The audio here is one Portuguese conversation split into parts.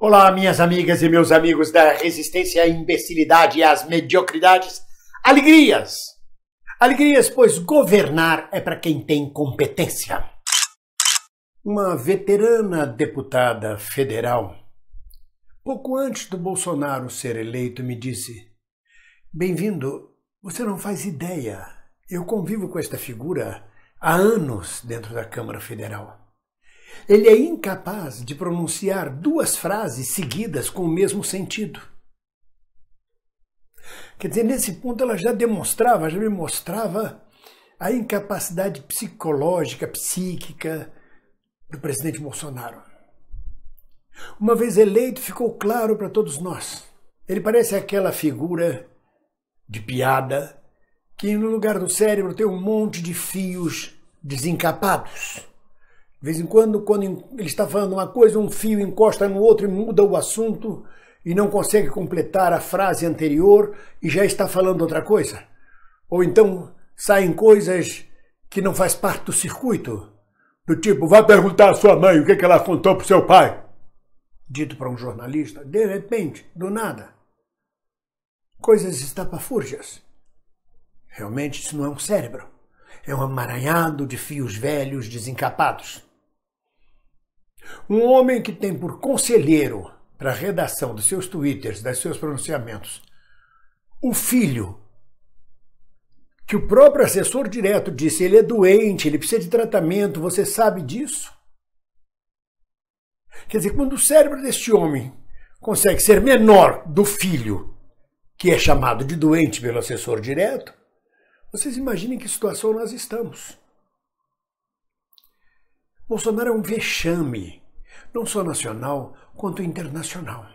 Olá, minhas amigas e meus amigos da resistência à imbecilidade e às mediocridades. Alegrias! Alegrias, pois governar é para quem tem competência. Uma veterana deputada federal, pouco antes do Bolsonaro ser eleito, me disse: Bem-vindo, você não faz ideia. Eu convivo com esta figura há anos dentro da Câmara Federal. Ele é incapaz de pronunciar duas frases seguidas com o mesmo sentido. Quer dizer, nesse ponto ela já demonstrava, já me mostrava a incapacidade psicológica, psíquica do presidente Bolsonaro. Uma vez eleito, ficou claro para todos nós. Ele parece aquela figura de piada que no lugar do cérebro tem um monte de fios desencapados. De vez em quando, quando ele está falando uma coisa, um fio encosta no outro e muda o assunto e não consegue completar a frase anterior e já está falando outra coisa. Ou então saem coisas que não faz parte do circuito. Do tipo, vá perguntar à sua mãe o que, é que ela contou para o seu pai. Dito para um jornalista, de repente, do nada. Coisas estapafúrgias. Realmente isso não é um cérebro. É um amaranhado de fios velhos desencapados. Um homem que tem por conselheiro para a redação dos seus twitters, dos seus pronunciamentos, o filho, que o próprio assessor direto disse, ele é doente, ele precisa de tratamento, você sabe disso? Quer dizer, quando o cérebro deste homem consegue ser menor do filho, que é chamado de doente pelo assessor direto, vocês imaginem que situação nós estamos. Bolsonaro é um vexame, não só nacional quanto internacional.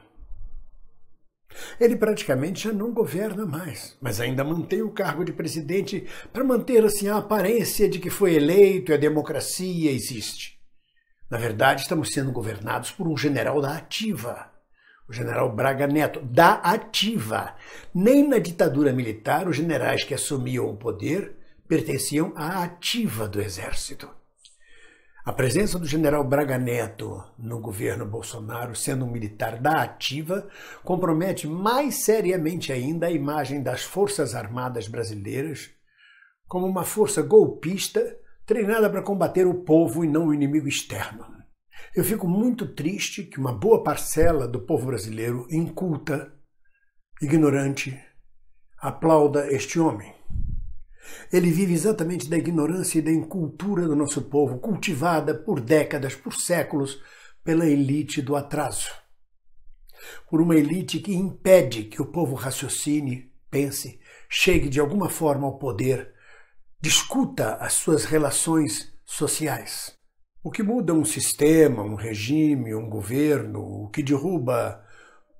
Ele praticamente já não governa mais, mas ainda mantém o cargo de presidente para manter assim a aparência de que foi eleito e a democracia existe. Na verdade, estamos sendo governados por um general da ativa, o general Braga Neto, da ativa. Nem na ditadura militar os generais que assumiam o poder pertenciam à ativa do exército. A presença do general Braga Neto no governo Bolsonaro, sendo um militar da ativa, compromete mais seriamente ainda a imagem das Forças Armadas brasileiras como uma força golpista treinada para combater o povo e não o inimigo externo. Eu fico muito triste que uma boa parcela do povo brasileiro inculta, ignorante, aplauda este homem. Ele vive exatamente da ignorância e da incultura do nosso povo, cultivada por décadas, por séculos, pela elite do atraso. Por uma elite que impede que o povo raciocine, pense, chegue de alguma forma ao poder, discuta as suas relações sociais. O que muda um sistema, um regime, um governo, o que derruba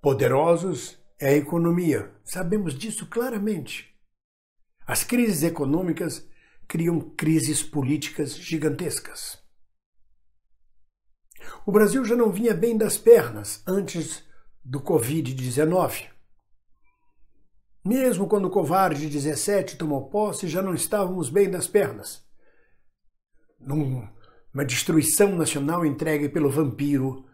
poderosos é a economia. Sabemos disso claramente. As crises econômicas criam crises políticas gigantescas. O Brasil já não vinha bem das pernas antes do Covid-19. Mesmo quando o covarde 17 tomou posse, já não estávamos bem das pernas. Numa destruição nacional entregue pelo vampiro,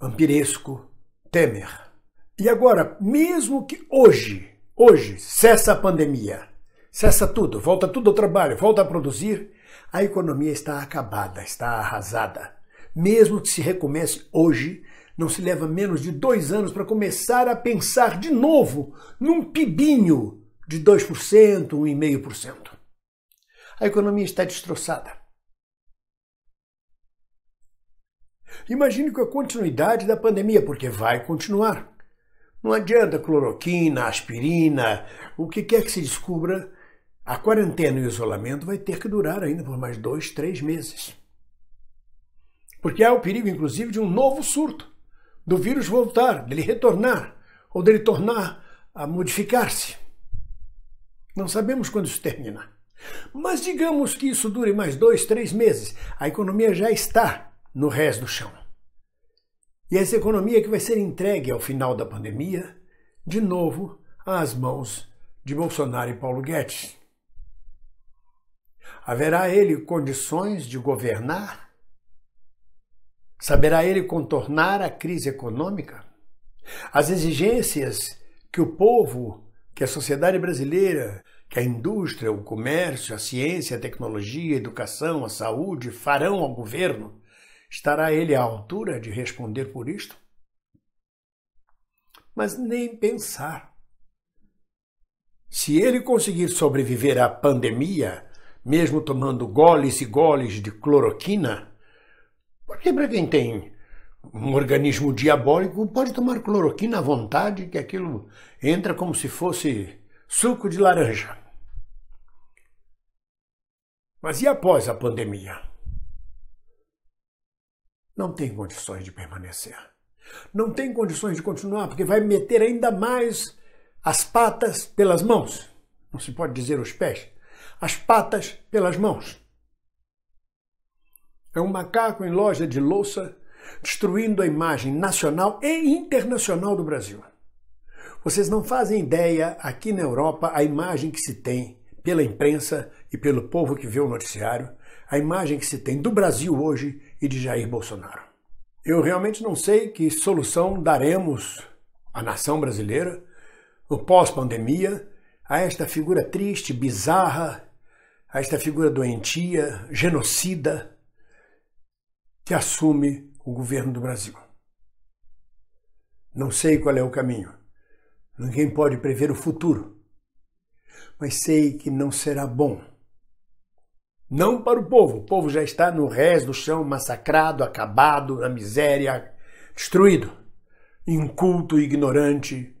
vampiresco Temer. E agora, mesmo que hoje, hoje, cessa a pandemia, Cessa tudo, volta tudo ao trabalho, volta a produzir. A economia está acabada, está arrasada. Mesmo que se recomece hoje, não se leva menos de dois anos para começar a pensar de novo num pibinho de 2%, 1,5%. A economia está destroçada. Imagine com a continuidade da pandemia, porque vai continuar. Não adianta cloroquina, aspirina, o que quer que se descubra a quarentena e o isolamento vai ter que durar ainda por mais dois, três meses. Porque há o perigo, inclusive, de um novo surto, do vírus voltar, dele retornar, ou dele tornar a modificar-se. Não sabemos quando isso terminar, Mas digamos que isso dure mais dois, três meses. A economia já está no rés do chão. E essa economia que vai ser entregue ao final da pandemia, de novo, às mãos de Bolsonaro e Paulo Guedes. Haverá ele condições de governar? Saberá ele contornar a crise econômica? As exigências que o povo, que a sociedade brasileira, que a indústria, o comércio, a ciência, a tecnologia, a educação, a saúde farão ao governo, estará ele à altura de responder por isto? Mas nem pensar. Se ele conseguir sobreviver à pandemia, mesmo tomando goles e goles de cloroquina? Porque para quem tem um organismo diabólico pode tomar cloroquina à vontade, que aquilo entra como se fosse suco de laranja. Mas e após a pandemia? Não tem condições de permanecer. Não tem condições de continuar, porque vai meter ainda mais as patas pelas mãos. Não se pode dizer os pés, as patas pelas mãos. É um macaco em loja de louça destruindo a imagem nacional e internacional do Brasil. Vocês não fazem ideia aqui na Europa a imagem que se tem pela imprensa e pelo povo que vê o noticiário, a imagem que se tem do Brasil hoje e de Jair Bolsonaro. Eu realmente não sei que solução daremos à nação brasileira no pós-pandemia a esta figura triste, bizarra a esta figura doentia, genocida, que assume o governo do Brasil. Não sei qual é o caminho. Ninguém pode prever o futuro. Mas sei que não será bom. Não para o povo. O povo já está no rés do chão, massacrado, acabado, na miséria, destruído. Inculto, ignorante,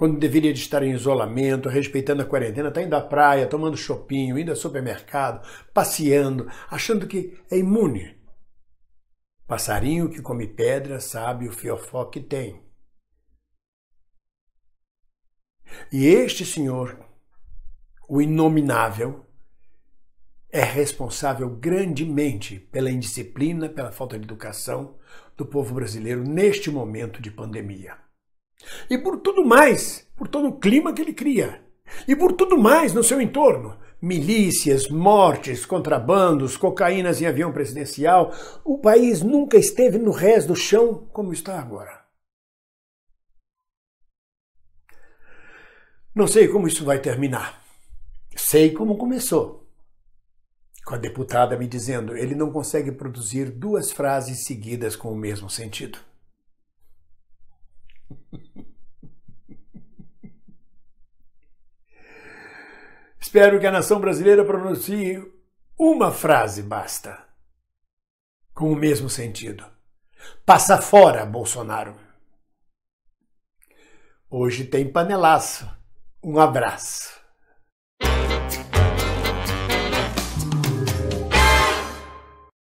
quando deveria estar em isolamento, respeitando a quarentena, está indo à praia, tomando chopinho, indo ao supermercado, passeando, achando que é imune. Passarinho que come pedra sabe o fiofó que tem. E este senhor, o inominável, é responsável grandemente pela indisciplina, pela falta de educação do povo brasileiro neste momento de pandemia. E por tudo mais, por todo o clima que ele cria. E por tudo mais no seu entorno. Milícias, mortes, contrabandos, cocaínas em avião presidencial. O país nunca esteve no rés do chão como está agora. Não sei como isso vai terminar. Sei como começou. Com a deputada me dizendo, ele não consegue produzir duas frases seguidas com o mesmo sentido. Espero que a nação brasileira pronuncie uma frase basta, com o mesmo sentido. Passa fora, Bolsonaro. Hoje tem panelaço. Um abraço.